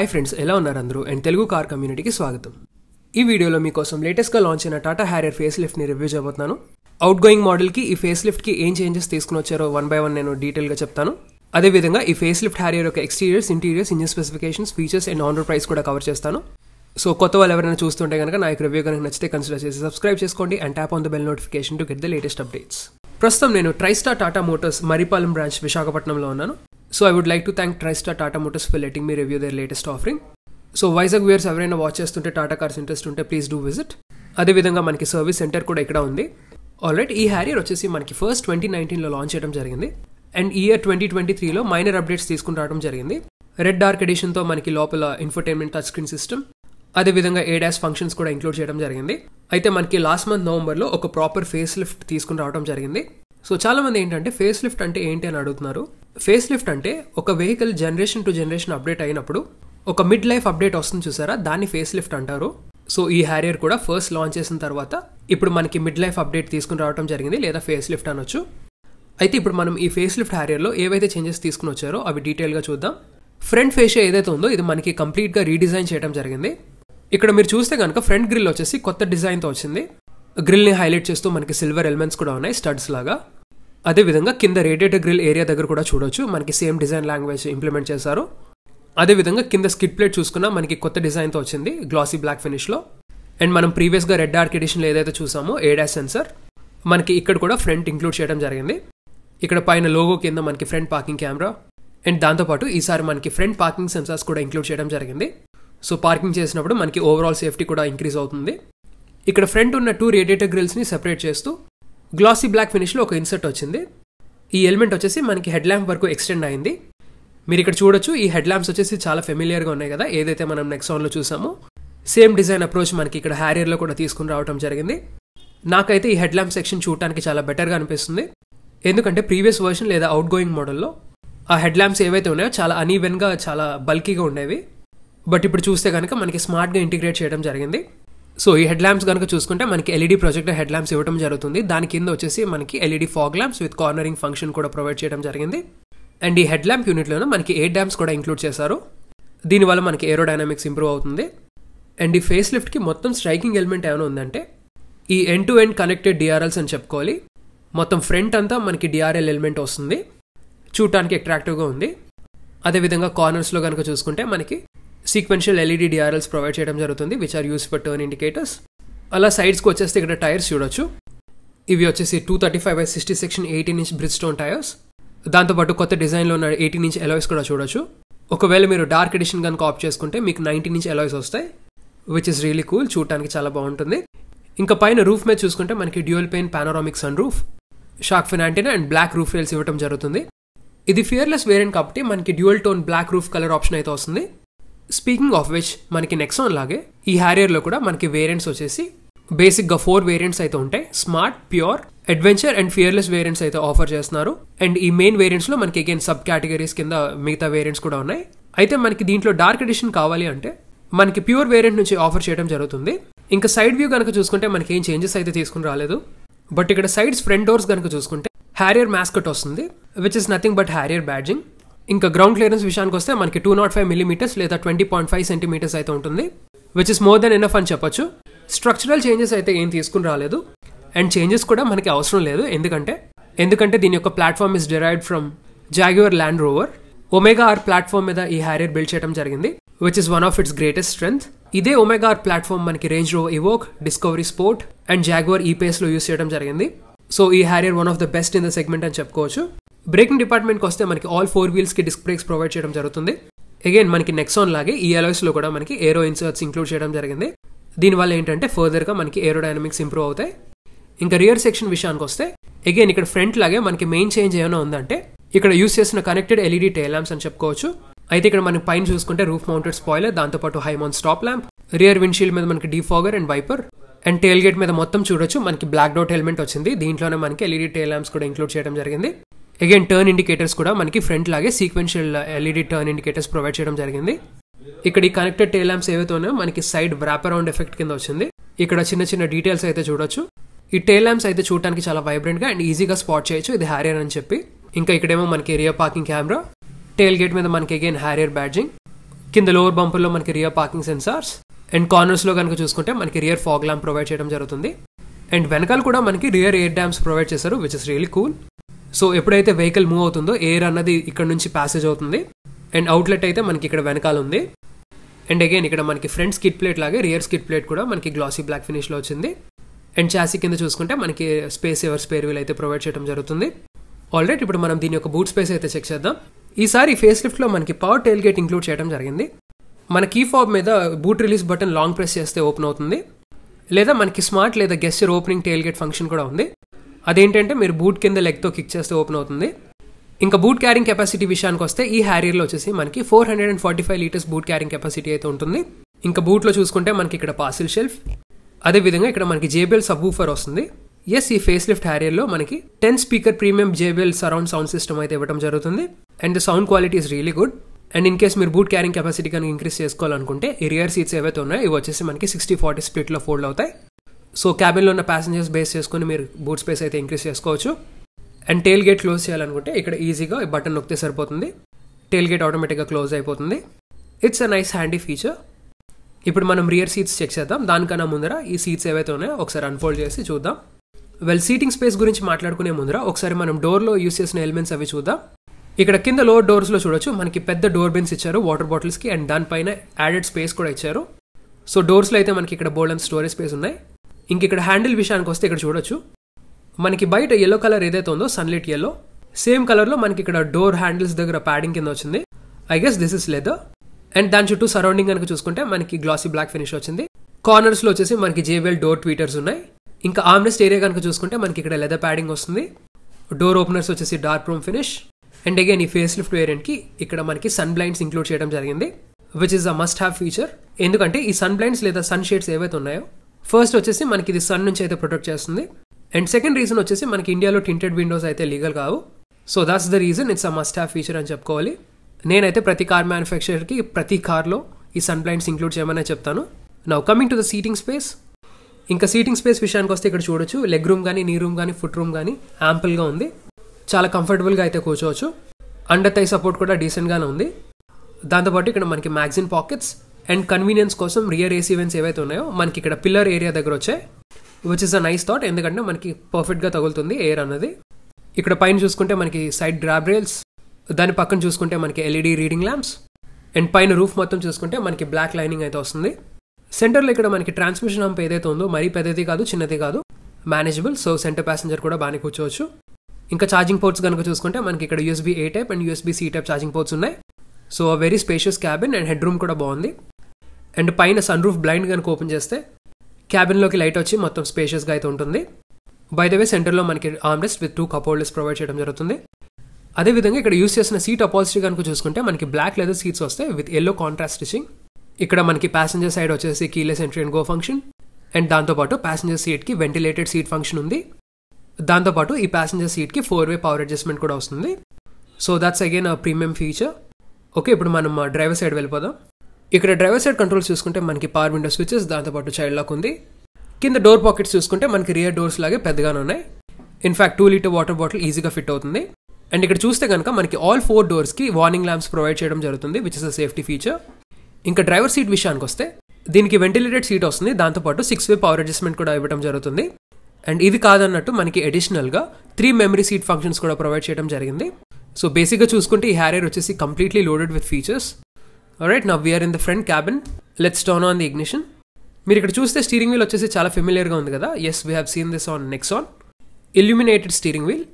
hi friends ఎలా ఉన్నారు అందరూ అండ్ తెలుగు కార్ కమ్యూనిటీకి స్వాగతం ఈ వీడియోలో మీకోసం లేటెస్ట్గా లాంచ్ అయిన టాటా హ్యారియర్ ఫేస్ లిఫ్ట్ని రివ్యూ చేయబోతున్నాను అవుట్ గోయింగ్ మోడల్కి ఈ ఫేస్ లిఫ్ట్కి ఏం చేంజెస్ తీసుకుని వచ్చారో వన్ బై వన్ నేను డీటెయిల్గా చెప్తాను అదేవిధంగా ఈ ఫేస్ లిఫ్ట్ హ్యారియర్ యొక్క exteriors interiors engine specifications features and on price కూడా కవర్ చేస్తాను సో కొత్త వాళ్ళు ఎవరైనా చూస్తుంటే కనుక నా రివ్యూ కనుక నచ్చితే కన్సిడర్ చేసి సబ్స్క్రైబ్ చేసుకోండి and tap on the bell notification to get the latest updates ప్రస్తుతం నేను Tristar Tata Motors Marripalem branch విశాఖపట్నంలో ఉన్నాను so I would like to thank Tristar Tata Motors for letting me review their latest offering so Vizag viewers ఎవరైనా watch చేస్తుంటే Tata cars interest ఉంటే please do visit అదేవిధంగా మనకి service centre కూడా ఇక్కడ ఉంది ఆల్రెడీ ఈ హ్యారియర్ వచ్చేసి మనకి ఫస్ట్ ట్వంటీ నైన్టీన్లో లాంచ్ చేయడం జరిగింది అండ్ ఇయర్ ట్వంటీ ట్వంటీ త్రీలో మైనర్ అప్డేట్స్ తీసుకుని రావడం జరిగింది రెడ్ డార్క్ ఎడిషన్తో మనకి లోపల ఇన్ఫర్టైన్మెంట్ టచ్ స్క్రీన్ సిస్టమ్ అదేవిధంగా ఏ డాష్ ఫంక్షన్స్ కూడా ఇంక్లూడ్ చేయడం జరిగింది అయితే మనకి లాస్ట్ మంత్ నవంబర్లో ఒక ప్రాపర్ ఫేస్ లిఫ్ట్ తీసుకుని రావడం జరిగింది సో చాలామంది ఏంటంటే ఫేస్ లిఫ్ట్ అంటే ఏంటి అని అడుగుతున్నారు ఫేస్ లిఫ్ట్ అంటే ఒక vehicle generation to generation update అయినప్పుడు ఒక మిడ్ లైఫ్ అప్డేట్ వస్తుంది చూసారా దాన్ని ఫేస్ లిఫ్ట్ అంటారు సో ఈ హ్యారియర్ కూడా ఫస్ట్ లాంచ్ చేసిన తర్వాత ఇప్పుడు మనకి మిడ్ లైఫ్ అప్డేట్ తీసుకుని రావడం జరిగింది లేదా ఫేస్ లిఫ్ట్ అనొచ్చు అయితే ఇప్పుడు మనం ఈ ఫేస్ లిఫ్ట్ హ్యారియర్లో ఏవైతే చేంజెస్ తీసుకుని వచ్చారో అవి డీటెయిల్గా చూద్దాం ఫ్రంట్ ఫేషియా ఏదైతే ఉందో ఇది మనకి కంప్లీట్గా రీడిజైన్ చేయడం జరిగింది ఇక్కడ మీరు చూస్తే కనుక ఫ్రంట్ గ్రిల్ వచ్చేసి కొత్త డిజైన్తో వచ్చింది గ్రిల్ని హైలైట్ చేస్తూ మనకి సిల్వర్ ఎలిమెంట్స్ కూడా ఉన్నాయి స్టడ్స్ లాగా అదేవిధంగా కింద రేడియేటర్ గ్రిల్ ఏరియా దగ్గర కూడా చూడొచ్చు మనకి సేమ్ డిజైన్ లాంగ్వేజ్ ఇంప్లిమెంట్ చేశారు అదేవిధంగా కింద స్కిట్ ప్లేట్ చూసుకున్నా మనకి కొత్త డిజైన్తో వచ్చింది గ్లాసీ బ్లాక్ ఫినిష్లో అండ్ మనం ప్రీవియస్గా రెడ్ ఆర్క్ ఎడిషన్లో ఏదైతే చూసామో ఏడాస్ సెన్సర్ మనకి ఇక్కడ కూడా ఫ్రంట్ ఇంక్లూడ్ చేయడం జరిగింది ఇక్కడ పైన లోగో కింద మనకి ఫ్రంట్ పార్కింగ్ కెమెరా అండ్ దాంతోపాటు ఈసారి మనకి ఫ్రంట్ పార్కింగ్ సెన్సార్స్ కూడా ఇంక్లూడ్ చేయడం జరిగింది సో పార్కింగ్ చేసినప్పుడు మనకి ఓవరాల్ సేఫ్టీ కూడా ఇంక్రీజ్ అవుతుంది ఇక్కడ ఫ్రంట్ ఉన్న టూ రేడియేటర్ గ్రిల్స్ని సెపరేట్ చేస్తూ గ్లాసీ బ్లాక్ ఫినిష్లో ఒక ఇన్సర్ట్ వచ్చింది ఈ ఎలిమెంట్ వచ్చేసి మనకి హెడ్ ల్యాంప్ వరకు ఎక్స్టెండ్ అయింది మీరు ఇక్కడ చూడొచ్చు ఈ హెడ్ ల్యాంప్స్ వచ్చేసి చాలా ఫెమిలియర్గా ఉన్నాయి కదా ఏదైతే మనం నెక్సాన్లో చూసామో సేమ్ డిజైన్ అప్రోచ్ మనకి ఇక్కడ హ్యారియర్లో కూడా తీసుకుని రావడం జరిగింది నాకైతే ఈ హెడ్ ల్యాంప్ సెక్షన్ చూడటానికి చాలా బెటర్గా అనిపిస్తుంది ఎందుకంటే ప్రీవియస్ వర్షన్ లేదా అవుట్ గోయింగ్ మోడల్లో ఆ హెడ్ ల్యాంప్స్ ఏవైతే ఉన్నాయో చాలా అనీవెన్గా చాలా బల్కీగా ఉండేవి బట్ ఇప్పుడు చూస్తే కనుక మనకి స్మార్ట్గా ఇంటిగ్రేట్ చేయడం జరిగింది సో ఈ హెడ్ ల్యాంప్స్ కనుక చూసుకుంటే మనకి ఎల్ఈడి ప్రొజెక్టర్ హెడ్ ల్యాంప్స్ ఇవ్వడం జరుగుతుంది దాని కింద వచ్చేసి మనకి LED fog lamps with cornering function కూడా ప్రొవైడ్ చేయడం జరిగింది అండ్ ఈ హెడ్ ల్యాంప్ యూనిట్లోనూ మనకి ఎయిట్ ల్యాంప్స్ కూడా ఇంక్లూడ్ చేశారు దీనివల్ల మనకి ఏరోడైనమిక్స్ ఇంప్రూవ్ అవుతుంది అండ్ ఈ ఫేస్ లిఫ్ట్కి మొత్తం స్ట్రైకింగ్ ఎలిమెంట్ ఏమైనా ఉందంటే ఈ end to end connected DRLs అని చెప్పుకోవాలి మొత్తం ఫ్రంట్ అంతా మనకి డిఆర్ఎల్ ఎలిమెంట్ వస్తుంది చూడటానికి అట్రాక్టివ్గా ఉంది అదేవిధంగా కార్నర్స్లో కనుక చూసుకుంటే మనకి సీక్వెన్షియల్ ఎల్ఈడి డిఆర్ఎల్స్ ప్రొవైడ్ చేయడం జరుగుతుంది which are use for turn indicators అలా సైడ్స్కి వచ్చేస్తే ఇక్కడ టైర్స్ చూడొచ్చు ఇవి వచ్చేసి two thirty five by sixty section eighteen inch Bridgestone tyres దాంతోపాటు కొత్త డిజైన్లో ఉన్న ఎయిటీన్ ఇంచ్ ఎలాయిస్ కూడా చూడొచ్చు ఒకవేళ మీరు డార్క్ ఎడిషన్ కనుక ఆప్ చేసుకుంటే మీకు నైన్టీన్ ఇంచ్ ఎలాయిస్ వస్తాయి విచ్ ఇస్ రియలీ కూల్ చూడటానికి చాలా బాగుంటుంది ఇంకా పైన రూఫ్ మీద చూసుకుంటే మనకి dual pane panoramic sunroof shark fin and black roof rails ఇవ్వడం జరుగుతుంది ఇది ఫియర్లెస్ వేరియంట్ కాబట్టి మనకి dual tone black roof colour option అయితే వస్తుంది స్పీకింగ్ ఆఫ్ విచ్ మనకి నెక్సోన్ లాగే ఈ హ్యారియర్లో కూడా మనకి వేరియంట్స్ వచ్చేసి బేసిక్గా ఫోర్ వేరియంట్స్ అయితే ఉంటాయి Smart Pure Adventure and Fearless variants అయితే ఆఫర్ చేస్తున్నారు అండ్ ఈ మెయిన్ వేరియంట్స్లో మనకి అగైన్ సబ్ కేటగిరీస్ కింద మిగతా వేరియంట్స్ కూడా ఉన్నాయి అయితే మనకి దీంట్లో డార్క్ ఎడిషన్ కావాలి అంటే మనకి ప్యూర్ వేరియంట్ నుంచి ఆఫర్ చేయడం జరుగుతుంది ఇంకా సైడ్ వ్యూ కనుక చూసుకుంటే మనకి ఏం చేంజెస్ అయితే తీసుకుని రాలేదు బట్ ఇక్కడ సైడ్స్ ఫ్రంట్ డోర్స్ కనుక చూసుకుంటే హ్యారియర్ మ్యాస్కట్ వస్తుంది which is nothing but Harrier badging ఇంకా గ్రౌండ్ క్లియరెన్స్ విషయానికి వస్తే మనకి టూ నాట్ ఫైవ్ మిలీమీటర్స్ లేదా ట్వంటీ పాయింట్ ఫైవ్ సెంటీమీటర్స్ అయితే ఉంటుంది which is more than enough అని చెప్పొచ్చు స్ట్రక్చరల్ చేంజెస్ అయితే ఏం తీసుకుని రాలేదు అండ్ చేంజెస్ కూడా మనకి అవసరం లేదు ఎందుకంటే ఎందుకంటే దీని యొక్క platform is derived from Jaguar Land Rover Omega arc platform మీద ఈ హ్యారియర్ బిల్డ్ చేయడం జరిగింది which is one of its greatest strength ఇదే ఒమేగా ఆర్ ప్లాట్ఫామ్ మనకి Range Rover Evoque Discovery Sport and Jaguar ఈ లో యూస్ చేయడం జరిగింది సో ఈ Harrier one of the best in the segment అని చెప్పుకోవచ్చు బ్రేకింగ్ డిపార్ట్మెంట్కి వస్తే మనకి ఆల్ ఫోర్ వీల్స్కి డిస్క్ బ్రేక్స్ ప్రొవైడ్ చేయడం జరుగుతుంది అగైన్ మనకి నెక్సాన్ లాగే ఈ అలైస్లో కూడా మనకి ఏరో ఇన్సర్ట్స్ ఇంక్లూడ్ చేయడం జరిగింది దీనివల్ల ఏంటంటే ఫర్దర్గా మనకి ఏరోడైనమిక్స్ ఇంప్రూవ్ అవుతాయి ఇంకా రియర్ సెక్షన్ విషయానికి వస్తే అగైన్ ఇక్కడ ఫ్రంట్ లాగే మనకి మెయిన్ చేంజ్ ఏమైనా ఉందంటే ఇక్కడ యూస్ చేసిన కనెక్టెడ్ ఎల్ఈడి టైల్ ల్యాంప్స్ అని చెప్పుకోవచ్చు అయితే ఇక్కడ మనం పైన చూసుకుంటే రూఫ్ మౌంటెడ్ స్పాయిలర్ దాంతోపాటు high mount stop lamp rear windshield మీద మనకి defogger and wiper and tailgate మీద మొత్తం చూడొచ్చు మనకి బ్లాక్ డౌట్ హెల్మెట్ వచ్చింది దీంట్లోనే మనకి ఎల్ఈడి టైల్ ల్యాంప్స్ కూడా ఇంక్లూడ్ చేయడం జరిగింది అగైన్ టర్న్ ఇండికేటర్స్ కూడా మనకి ఫ్రంట్ లాగే sequential LED turn indicators provide చేయడం జరిగింది ఇక్కడ ఈ కనెక్టెడ్ టే ల్యాంప్స్ ఏవైతేనే మనకి సైడ్ వ్రాప్ అరౌండ్ ఎఫెక్ట్ కింద వచ్చింది ఇక్కడ చిన్న చిన్న డీటెయిల్స్ అయితే చూడొచ్చు ఈ టే ల్యాంప్స్ అయితే చూడడానికి చాలా వైబ్రెంట్గా అండ్ ఈజీగా స్పాట్ చేయొచ్చు ఇది హ్యారియర్ అని చెప్పి ఇంకా ఇక్కడేమో మనకి rear parking camera tailgate మీద మనకి అగైన్ హ్యారియర్ బ్యాడ్జింగ్ కింద లోవర్ బంపర్లో మనకి రియర్ పార్కింగ్ సెన్సార్స్ అండ్ కార్నర్స్లో కనుక చూసుకుంటే మనకి రియర్ ఫాగ్ ల్యాంప్ ప్రొవైడ్ చేయడం జరుగుతుంది అండ్ వెనకాల కూడా మనకి రియర్ ఎయిర్ డ్యామ్స్ ప్రొవైడ్ చేశారు which is really cool so ఎప్పుడైతే వెహికల్ మూవ్ అవుతుందో ఎయిర్ అన్నది ఇక్కడ నుంచి ప్యాసేజ్ అవుతుంది అండ్ అవుట్లెట్ అయితే మనకి ఇక్కడ వెనకాల ఉంది అండ్ అగైన్ ఇక్కడ మనకి ఫ్రంట్ స్కిట్ ప్లేట్ లాగే రియర్ స్కిట్ ప్లేట్ కూడా మనకి గ్లాసీ బ్లాక్ ఫినిష్లో వచ్చింది అండ్ చాసీ కింద చూసుకుంటే మనకి స్పేస్ ఎవర్ స్పేర్ వీల్ అయితే ప్రొవైడ్ చేయడం జరుగుతుంది ఆల్రెడీ ఇప్పుడు మనం దీని యొక్క బూట్ స్పేస్ అయితే చెక్ చేద్దాం ఈసారి ఫేస్ లిఫ్ట్లో మనకి పవర్ టైల్ గేట్ ఇంక్లూడ్ చేయడం జరిగింది మన కీ ఫాబ్ మీద boot release button long press చేస్తే ఓపెన్ అవుతుంది లేదా మనకి స్మార్ట్ లేదా gesture opening tailgate function కూడా ఉంది అదేంటంటే మీరు బూట్ కింద లెగ్తో కిక్ చేస్తే ఓపెన్ అవుతుంది ఇంకా బూట్ క్యారింగ్ కెపాసిటీ విషయానికి వస్తే ఈ హ్యారియర్లో వచ్చేసి మనకి four hundred and forty five litres boot carrying capacity అయితే ఉంటుంది ఇంకా బూట్లో చూసుకుంటే మనకి ఇక్కడ పాసిల్ షెల్ఫ్ అదేవిధంగా ఇక్కడ మనకి జేబిఎల్ సబ్ ఊఫర్ వస్తుంది ఎస్ ఈ ఫేస్ లిఫ్ట్ హ్యారియర్లో మనకి ten speaker premium JBL surround sound system అయితే ఇవ్వడం జరుగుతుంది and the sound quality is really good and in case మీరు బూట్ క్యారింగ్ కెపాసిటీ కనుక ఇంక్రీస్ చేసుకోవాలనుకుంటే ఎరియర్ సీట్స్ ఏవైతే ఉన్నాయో ఇవి వచ్చేసి మనకి సిక్స్టీ ఫార్టీ స్పీట్లో ఫోల్డ్ అవుతాయి సో క్యాబిన్లో ఉన్న ప్యాసింజర్స్ బేస్ చేసుకొని మీరు బూట్ స్పేస్ అయితే ఇంక్రీస్ చేసుకోవచ్చు అండ్ టెయిల్ గేట్ క్లోజ్ చేయాలనుకుంటే ఇక్కడ ఈజీగా బటన్ నొక్కితే సరిపోతుంది టెయిల్ గేట్ ఆటోమేటిక్గా క్లోజ్ అయిపోతుంది it's a nice handy feature ఇప్పుడు మనం రియర్ సీట్స్ చెక్ చేద్దాం దానికన్నా ముందర ఈ సీట్స్ ఏవైతే ఉన్నాయో ఒకసారి అన్ఫోల్డ్ చేసి చూద్దాం వెల్ సీటింగ్ స్పేస్ గురించి మాట్లాడుకునే ముందర ఒకసారి మనం డోర్లో యూస్ చేసిన ఎలిమెంట్స్ అవి చూద్దాం ఇక్కడ కింద లోవర్ డోర్స్లో చూడొచ్చు మనకి పెద్ద డోర్ బిన్స్ ఇచ్చారు వాటర్ బాటిల్స్కి అండ్ దానిపైన యాడెడ్ స్పేస్ కూడా ఇచ్చారు సో డోర్స్లో అయితే మనకి ఇక్కడ అండ్ స్టోరేజ్ స్పేస్ ఉన్నాయి ఇంక ఇక్కడ హ్యాండిల్ విషయానికి వస్తే ఇక్కడ చూడొచ్చు మనకి బయట ఎల్లో కలర్ ఏదైతే ఉందో సన్లైట్ ఎల్లో సేమ్ కలర్లో మనకి ఇక్కడ డోర్ హ్యాండిల్స్ దగ్గర ప్యాడింగ్ కింద వచ్చింది I guess this is leather and దాని చుట్టూ సరౌండింగ్ కనుక చూసుకుంటే మనకి గ్లాసీ బ్లాక్ ఫినిష్ వచ్చింది కార్నర్స్లో వచ్చేసి మనకి జేబిఎల్ డోర్ ట్వీటర్స్ ఉన్నాయి ఇంకా ఆమ్నెస్ట్ ఏరియా కనుక చూసుకుంటే మనకి ఇక్కడ లెదర్ ప్యాడింగ్ వస్తుంది డోర్ ఓపెనర్స్ వచ్చేసి dark chrome finish and again ఈ ఫేస్ లిఫ్ట్ కి ఇక్కడ మనకి సన్ బ్లైండ్స్ ఇంక్లూడ్ చేయడం జరిగింది which is a must have feature ఎందుకంటే ఈ సన్ బ్లైండ్స్ లేదా సన్ షేడ్స్ ఏవైతే ఉన్నాయో ఫస్ట్ వచ్చేసి మనకి ఇది సన్ నుంచి అయితే ప్రొటెక్ట్ చేస్తుంది అండ్ సెకండ్ రీజన్ వచ్చేసి మనకి ఇండియాలో టింటెడ్ విండోస్ అయితే లీగల్ కావు so that's the reason it's a must have feature అని చెప్పుకోవాలి నేనైతే ప్రతి కార్ మ్యానుఫ్యాక్చరర్కి ప్రతి కార్లో ఈ సన్ బ్లైండ్స్ ఇంక్లూడ్ చేయమనే చెప్తాను now coming to the seating space ఇంకా సీటింగ్ స్పేస్ విషయానికి వస్తే ఇక్కడ చూడొచ్చు లెగ్ రూమ్ కానీ నీ రూమ్ కానీ ఫుట్ రూమ్ కానీ యాంపుల్గా ఉంది చాలా కంఫర్టబుల్గా అయితే కూర్చోవచ్చు అండర్ తై సపోర్ట్ కూడా డీసెంట్గానే ఉంది దాంతోపాటు ఇక్కడ మనకి మ్యాగ్జిన్ పాకెట్స్ అండ్ కన్వీనియన్స్ కోసం రియర్ ఏసీ వెన్స్ ఏవైతే ఉన్నాయో మనకి ఇక్కడ పిల్లర్ ఏరియా దగ్గర వచ్చాయి which is a nice thought ఎందుకంటే మనకి పర్ఫెక్ట్గా తగులుతుంది ఎయిర్ అన్నది ఇక్కడ పైన చూసుకుంటే మనకి సైడ్ డ్రాబ్ రేల్స్ దాని పక్కన చూసుకుంటే మనకి ఎల్ఈడి రీడింగ్ ల్యాంప్స్ అండ్ పైన రూఫ్ మొత్తం చూసుకుంటే మనకి బ్లాక్ లైనింగ్ అయితే వస్తుంది సెంటర్లో ఇక్కడ మనకి ట్రాన్స్మిషన్ హంప్ ఏదైతే ఉందో మరీ పెద్దది కాదు చిన్నది కాదు మేనేజబుల్ సో సెంటర్ ప్యాసింజర్ కూడా బాగానే కూర్చోవచ్చు ఇంకా ఛార్జింగ్ పోర్ట్స్ కనుక చూసుకుంటే మనకి ఇక్కడ USB A type and USB C type charging ports ఉన్నాయి so very spacious cabin and head room కూడా బాగుంది అండ్ పైన సన్ రూఫ్ బ్లైండ్ కనుక ఓపెన్ చేస్తే క్యాబిన్లోకి లైట్ వచ్చి మొత్తం స్పేషియస్గా అయితే ఉంటుంది బై ద వే సెంటర్లో మనకి armrest with two cup holders provide చేయడం జరుగుతుంది అదేవిధంగా ఇక్కడ యూస్ చేసిన సీట్ అపాజిటీ కనుక చూసుకుంటే మనకి బ్లాక్ లెదర్ సీట్స్ వస్తాయి విత్ ఎల్లో కాంట్రాస్ట్ స్టిచింగ్ ఇక్కడ మనకి ప్యాసింజర్ సైడ్ వచ్చేసి keyless entry and go function and దాంతోపాటు ప్యాసింజర్ సీట్కి వెంటిలేటెడ్ సీట్ ఫంక్షన్ ఉంది దాంతోపాటు ఈ ప్యాసింజర్ సీట్కి ఫోర్ వే పవర్ అడ్జస్ట్మెంట్ కూడా వస్తుంది so that's again premium feature okay ఇప్పుడు మనం డ్రైవర్ uh, సైడ్ వెళ్ళిపోదాం ఇక్కడ డ్రైవర్ సైడ్ కంట్రోల్స్ చూసుకుంటే మనకి పవర్ విండో స్విచెస్ దాంతోపాటు చైల్డ్ లాక్ ఉంది కింద డోర్ పాకెట్స్ చూసుకుంటే మనకి రియర్ డోర్స్ లాగే పెద్దగానే ఉన్నాయి in fact two litre water bottle ఈజీగా ఫిట్ అవుతుంది అండ్ ఇక్కడ చూస్తే కనుక మనకి ఆల్ ఫోర్ డోర్స్కి వార్నింగ్ ల్యాంప్స్ ప్రొవైడ్ చేయడం జరుగుతుంది which is a safety feature ఇంకా డ్రైవర్ సీట్ విషయానికి వస్తే దీనికి వెంటిలేటెడ్ సీట్ వస్తుంది దాంతోపాటు సిక్స్ వే పవర్ అడ్జస్ట్మెంట్ కూడా ఇవ్వడం జరుగుతుంది అండ్ ఇది కాదన్నట్టు మనకి అడిషనల్గా త్రీ మెమరీ సీట్ ఫంక్షన్స్ కూడా ప్రొవైడ్ చేయడం జరిగింది సో బేసిక్గా చూసుకుంటే ఈ హ్యారియర్ వచ్చేసి completely loaded with features right now we're in the front cabin let's turn on the ignition మీరు ఇక్కడ చూస్తే స్టీరింగ్ వీల్ వచ్చేసి చాలా ఫెమిలియర్గా ఉంది కదా yes we have seen this on Nexon illuminated steering wheel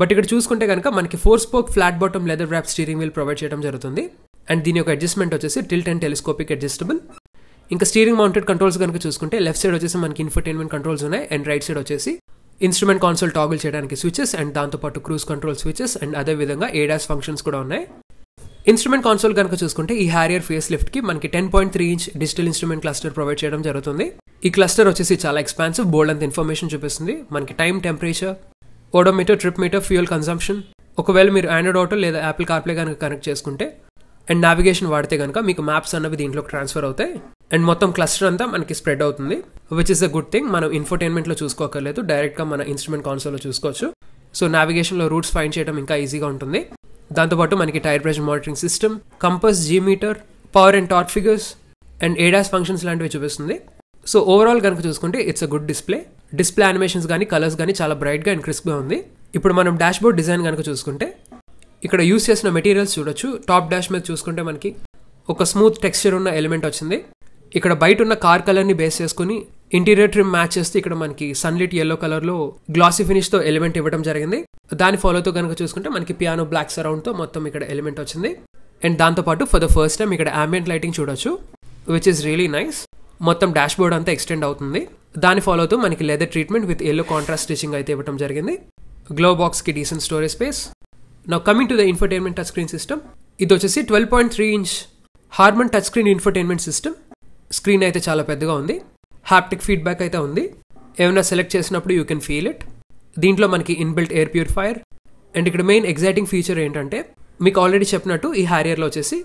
but ఇక్కడ చూసుకుంటే కనుక మనకి four spoke flat bottom leather wrap steering wheel provide చేయడం జరుగుతుంది అండ్ దీని యొక్క అడ్జస్ట్మెంట్ వచ్చేసి టిల్ట్ అండ్ టెలిస్కోపిక్ అడ్జస్టబుల్ ఇంకా స్టీరింగ్ మౌంటెడ్ కంట్రోల్స్ కనుక చూసుకుంటే లెఫ్ట్ సైడ్ వచ్చేసి మనకి ఇన్ఫర్టైన్మెంట్ కంట్రోల్స్ ఉన్నాయి అండ్ రైట్ సైడ్ వచ్చేసి ఇన్స్ట్రుమెంట్ కాన్సోల్ టాగుల్ చేయడానికి స్విచెస్ అండ్ దాంతోపాటు క్రూజ్ కంట్రోల్ స్విచెస్ అండ్ అదేవిధంగా ఏడాస్ ఫంక్షన్స్ కూడా ఉన్నాయి ఇన్స్ట్రుమెంట్ కాన్సోల్ కనుక చూసుకుంటే ఈ హ్యారియర్ ఫేస్ లిఫ్ట్కి మనకి ten point three inch digital instrument cluster provide చేయడం జరుగుతుంది ఈ క్లస్టర్ వచ్చేసి చాలా ఎక్స్పాన్సివ్ బోల్డ్ అంత ఇన్ఫర్మేషన్ చూపిస్తుంది మనకి time temperature odometer trip meter fuel consumption ఒకవేళ మీరు ఆండ్రాయిడ్ ఆటో లేదా యాపిల్ కార్ప్లే కనుక కనెక్ట్ చేసుకుంటే అండ్ నావిగేషన్ వాడితే కనుక మీకు మ్యాప్స్ అన్నవి దీంట్లోకి ట్రాన్స్ఫర్ అవుతాయి అండ్ మొత్తం క్లస్టర్ అంతా మనకి స్ప్రెడ్ అవుతుంది which is a good thing మనం ఇన్ఫర్టైన్మెంట్లో చూసుకోకర్లేదు డైరెక్ట్గా మన ఇన్స్ట్రుమెంట్ కాన్సోల్లో చూసుకోవచ్చు సో నావిగేషన్లో రూట్స్ ఫైండ్ చేయడం ఇంకా ఈజీగా ఉంటుంది దాంతోపాటు మనకి tyre pressure monitoring system compass G meter power and torque figures and ADAS functions లాంటివి చూపిస్తుంది సో ఓవరాల్ కనుక చూసుకుంటే it's a good display display animations కానీ కలర్స్ కానీ చాలా బ్రైట్గా అండ్ క్రిస్ప్గా ఉంది ఇప్పుడు మనం డాష్బోర్డ్ డిజైన్ కనుక చూసుకుంటే ఇక్కడ యూస్ చేసిన మెటీరియల్స్ చూడొచ్చు టాప్ డాష్ మీద చూసుకుంటే మనకి ఒక స్మూత్ టెక్స్చర్ ఉన్న ఎలిమెంట్ వచ్చింది ఇక్కడ బయట ఉన్న కార్ కలర్ని బేస్ చేసుకుని ఇంటీరియర్ ట్రిమ్ మ్యాచ్ చేస్తే ఇక్కడ మనకి సన్లిట్ ఎల్లో కలర్లో గ్లాసీ తో ఎలిమెంట్ ఇవ్వడం జరిగింది దాని ఫాలోతో కనుక చూసుకుంటే మనకి పియానో బ్లాక్ సరౌండ్తో మొత్తం ఇక్కడ ఎలిమెంట్ వచ్చింది అండ్ దాంతోపాటు ఫర్ ద ఫస్ట్ టైం ఇక్కడ అంబియంట్ లైటింగ్ చూడొచ్చు విచ్ ఈస్ రియలీ నైస్ మొత్తం డాష్ బోర్డ్ అంతా ఎక్స్టెండ్ అవుతుంది దాని ఫాలోతో మనకి leather treatment with yellow contrast stitching అయితే ఇవ్వడం జరిగింది గ్లో బాక్స్ కి decent storage space now coming to the infotainment touch screen system ఇది వచ్చేసి twelve point three inch Harman touch screen infotainment system screen అయితే చాలా పెద్దగా ఉంది హ్యాప్టిక్ ఫీడ్బ్యాక్ అయితే ఉంది ఏమైనా సెలెక్ట్ చేసినప్పుడు యూ కెన్ ఫీల్ ఇట్ దీంట్లో మనకి ఇన్బిల్ట్ ఎయిర్ ప్యూరిఫైయర్ అండ్ ఇక్కడ మెయిన్ ఎగ్జైటింగ్ ఫీచర్ ఏంటంటే మీకు ఆల్రెడీ చెప్పినట్టు ఈ హ్యారియర్లో వచ్చేసి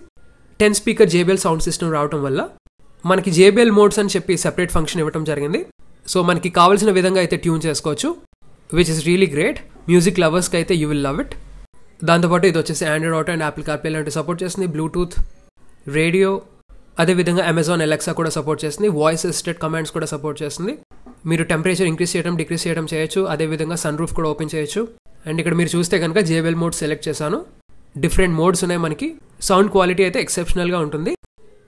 ten speaker JBL sound system రావడం వల్ల మనకి జేబిఎల్ మోడ్స్ అని చెప్పి సెపరేట్ ఫంక్షన్ ఇవ్వడం జరిగింది సో మనకి కావాల్సిన విధంగా అయితే ట్యూన్ చేసుకోవచ్చు which is really great music లవర్స్కి అయితే యూ విల్ లవ్ ఇట్ దాంతోపాటు ఇది వచ్చేసి Android Auto and Apple CarPlay లాంటి సపోర్ట్ చేస్తుంది బ్లూటూత్ రేడియో అదేవిధంగా అమెజాన్ ఎలెక్సా కూడా సపోర్ట్ చేస్తుంది వాయిస్ అసిస్టెడ్ కమాండ్స్ కూడా సపోర్ట్ చేస్తుంది మీరు టెంపరేచర్ ఇంక్రీస్ చేయడం డిక్రీస్ చేయడం చేయొచ్చు అదేవిధంగా సన్ రూఫ్ కూడా ఓపెన్ చేయొచ్చు అండ్ ఇక్కడ మీరు చూస్తే కనుక జేబెల్ మోడ్ సెలెక్ట్ చేశాను డిఫరెంట్ మోడ్స్ ఉన్నాయి మనకి సౌండ్ క్వాలిటీ అయితే ఎక్సెప్షనల్గా ఉంటుంది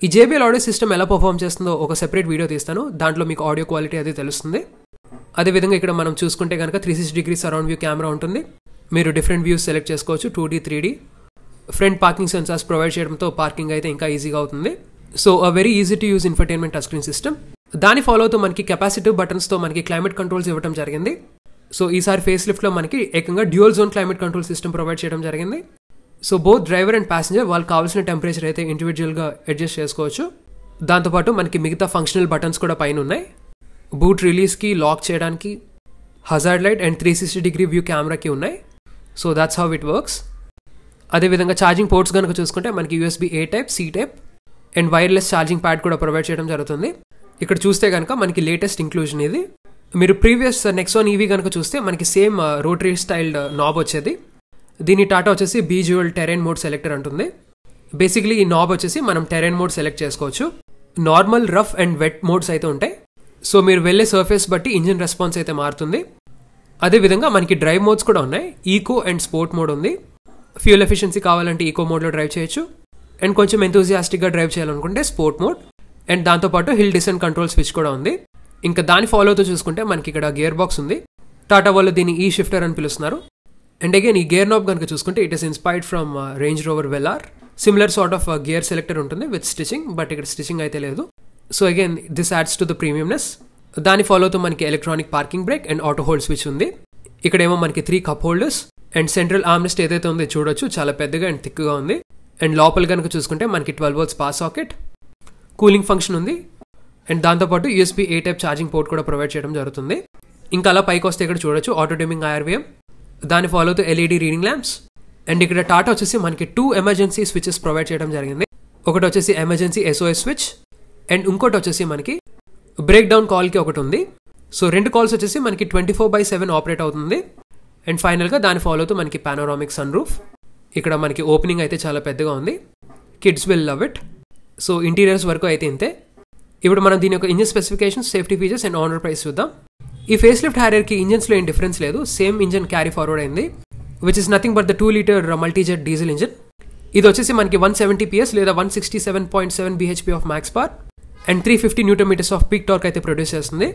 ఈ జేబీఎల్ ఆడియో సిస్టమ్ ఎలా పర్ఫామ్ చేస్తుందో ఒక సెపరేట్ వీడియో తీస్తాను దాంట్లో మీకు ఆడియో క్వాలిటీ అది తెలుస్తుంది అదేవిధంగా ఇక్కడ మనం చూసుకుంటే కనుక three six degree surround view camera ఉంటుంది మీరు డిఫరెంట్ వ్యూస్ సెలెక్ట్ చేసుకోవచ్చు two D three D front parking sensors provide చేయడంతో పార్కింగ్ అయితే ఇంకా ఈజీగా అవుతుంది so a very easy to use infotainment touch screen system దాని ఫాలో అవుతూ మనకి కెపాసిటివ్ బటన్స్తో మనకి క్లైమేట్ కంట్రోల్స్ ఇవ్వడం జరిగింది సో ఈసారి ఫేస్ లిఫ్ట్లో మనకి ఏకంగా dual zone climate control system provide చేయడం జరిగింది so both driver and passenger వాళ్ళకి కావాల్సిన టెంపరేచర్ అయితే ఇండివిజువల్గా అడ్జస్ట్ చేసుకోవచ్చు దాంతోపాటు మనకి మిగతా ఫంక్షనల్ బటన్స్ కూడా పైన ఉన్నాయి బూట్ రిలీజ్కి లాక్ చేయడానికి hazard light and three sixty degree view కెమెరాకి ఉన్నాయి so that's how it works అదేవిధంగా ఛార్జింగ్ పోర్ట్స్ కనుక చూసుకుంటే మనకి USB A type C type and wireless charging pad కూడా ప్రొవైడ్ చేయడం జరుగుతుంది ఇక్కడ చూస్తే కనుక మనకి లేటెస్ట్ ఇంక్లూజన్ ఇది మీరు ప్రీవియస్ నెక్సాన్ ఈవీ కనుక చూస్తే మనకి సేమ్ రోటరీ స్టైల్డ్ నాబ్ వచ్చేది దీని టాటా వచ్చేసి బీజువల్ టెరెన్ మోడ్ సెలెక్టర్ అంటుంది బేసిక్లీ ఈ నాబ్ వచ్చేసి మనం టెరెన్ మోడ్ సెలెక్ట్ చేసుకోవచ్చు normal rough and wet modes అయితే ఉంటాయి సో మీరు వెళ్ళే సర్ఫేస్ బట్టి ఇంజిన్ రెస్పాన్స్ అయితే మారుతుంది అదేవిధంగా మనకి డ్రైవ్ మోడ్స్ కూడా ఉన్నాయి ఈకో అండ్ స్పోర్ట్ మోడ్ ఉంది ఫ్యూల్ ఎఫిషియన్సీ కావాలంటే ఈకో మోడ్లో డ్రైవ్ చేయొచ్చు అండ్ కొంచెం ఎంతూజియాస్టిక్గా డ్రైవ్ చేయాలనుకుంటే స్పోర్ట్ మోడ్ అండ్ దాంతోపాటు హిల్ డిసెంట్ కంట్రోల్ స్విచ్ కూడా ఉంది ఇంకా దాని ఫాలో అవుతూ చూసుకుంటే మనకి ఇక్కడ గేర్ బాక్స్ ఉంది టాటా వాళ్ళు దీన్ని ఈ e షిఫ్టర్ అని పిలుస్తున్నారు అండ్ అగైన్ ఈ గేర్ నాబ్ కనుక చూసుకుంటే it is inspired from Range Rover Velar similar sort of gear selector ఉంటుంది విత్ స్టిచింగ్ బట్ ఇక్కడ స్టిచింగ్ అయితే లేదు so again this adds to the premiumness దాని ఫాలో అవుతూ మనకి electronic parking brake and auto hold switch ఉంది ఇక్కడేమో మనకి three cup holders and central armrest ఏదైతే ఉందో చూడొచ్చు చాలా పెద్దగా అండ్ థిక్గా ఉంది అండ్ లోపల కనుక చూసుకుంటే మనకి twelve volts pass socket cooling function ఉంది అండ్ దాంతోపాటు USB A type charging port కూడా ప్రొవైడ్ చేయడం జరుగుతుంది ఇంకా అలా పైకి వస్తే ఇక్కడ చూడొచ్చు ఆటో డేమింగ్ ఐఆర్వీఎం దాని ఫాలో అవుతూ ఎల్ఈడి రీడింగ్ ల్యాంప్స్ అండ్ ఇక్కడ టాటా వచ్చేసి మనకి టూ ఎమర్జెన్సీ స్విచ్చెస్ ప్రొవైడ్ చేయడం జరిగింది ఒకటి వచ్చేసి ఎమర్జెన్సీ ఎస్ఓఎస్ స్విచ్ అండ్ ఇంకోటి వచ్చేసి మనకి బ్రేక్ డౌన్ కాల్కి ఒకటి ఉంది సో రెండు కాల్స్ వచ్చేసి మనకి twenty four by seven operate అవుతుంది అండ్ ఫైనల్గా దాని ఫాలో అవుతూ మనకి పానోరామిక్ సన్ రూఫ్ ఇక్కడ మనకి ఓపెనింగ్ అయితే చాలా పెద్దగా ఉంది kids will love it so interiors వరకు అయితే ఇంతే ఇప్పుడు మనం దీని యొక్క engine specification safety features and on road price చూద్దాం ఈ ఫేస్ లిఫ్ట్ హ్యారియర్కి ఇంజన్స్లో ఏం డిఫరెన్స్ లేదు సేమ్ ఇంజన్ క్యారీ ఫార్వర్డ్ అయింది which is nothing but the two litre Multijet diesel engine ఇది వచ్చేసి మనకి వన్ సెవెంటీ పిఎస్ లేదా one sixty seven point seven BHP of max power and three fifty newton metres of pick torque అయితే produce చేస్తుంది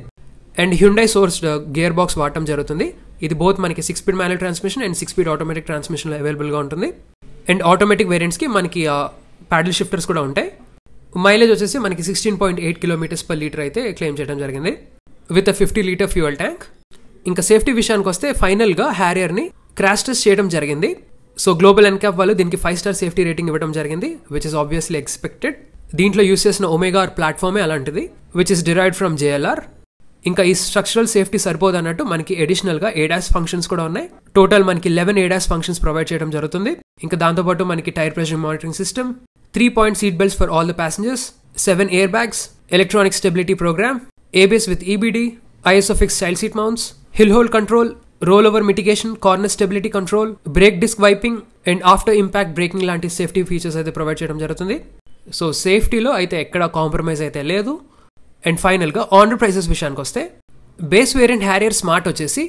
and Hyundai sourced gear box వాడటం జరుగుతుంది ఇది both మనకి six speed manual transmission and six speed automatic ట్రాన్స్మిషన్లో అవైలబుల్గా ఉంటుంది and automatic వేరియంట్స్కి మనకి ప్యాడల్ షిఫ్టర్స్ కూడా ఉంటాయి మైలేజ్ వచ్చేసి మనకి sixteen point eight kilometres per litre అయితే క్లెయిమ్ చేయడం జరిగింది with a fifty litre fuel tank ఇంకా సేఫ్టీ విషయానికి వస్తే ఫైనల్గా హ్యారియర్ని క్రాష్ టెస్ట్ చేయడం జరిగింది సో గ్లోబల్ ఎన్క్యాప్ వాళ్ళు దీనికి ఫైవ్ స్టార్ సేఫ్టీ రేటింగ్ ఇవ్వడం జరిగింది విచ్ ఇస్ ఆబ్వియస్లీ ఎక్స్పెక్టెడ్ దీంట్లో యూస్ చేసిన ఒమేగా ప్లాట్ఫామే అలాంటిది which is derived from JLR ఇంకా ఈ స్ట్రక్చరల్ సేఫ్టీ సరిపోదు అన్నట్టు మనకి అడిషనల్గా ఏడాస్ ఫంక్షన్స్ కూడా ఉన్నాయి టోటల్ మనకి లెవెన్ ఏడాస్ ఫంక్షన్స్ ప్రొవైడ్ చేయడం జరుగుతుంది ఇంకా దాంతోపాటు మనకి tyre pressure monitoring system three point seat belts for all the passengers seven air bags electronic stability program ABS with EBD fix child seat mounts hill hold control roll over mitigation corner stability control brake disc wiping and after impact braking లాంటి safety features అయితే provide చేయడం జరుగుతుంది so సేఫ్టీలో అయితే ఎక్కడ compromise అయితే లేదు and ఫైనల్గా honour prices విషయానికి వస్తే బేస్ వేరియంట్ హ్యారియర్ స్మార్ట్ వచ్చేసి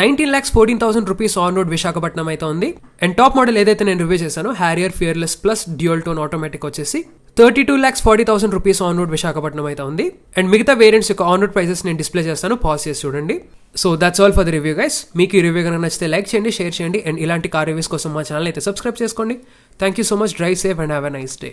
nineteen lakhs fourteen thousand rupees on road Visakhapatnam అయితే ఉంది అండ్ టాప్ మోడల్ ఏదైతే నేను రివ్యూ చేశానో Harrier Fearless plus dual tone automatic వచ్చేసి thirty two lakhs forty thousand rupees on road Visakhapatnam అయితే ఉంది అండ్ మిగతా వేరియంట్స్ యొక్క ఆన్ రోడ్ ప్రైసెస్ నేను డిస్ప్లే చేస్తాను పాస్ చేసి చూడండి so that's all for the review guys మీకు ఈ రివ్యూ కనుక నచ్చితే లైక్ చేయండి షేర్ చేయండి అండ్ ఇలాంటి కార్ రివ్యూస్ కోసం మా ఛానల్ అయితే సబ్స్క్రైబ్ చేసుకోండి thank you so much drive safe and have a nice day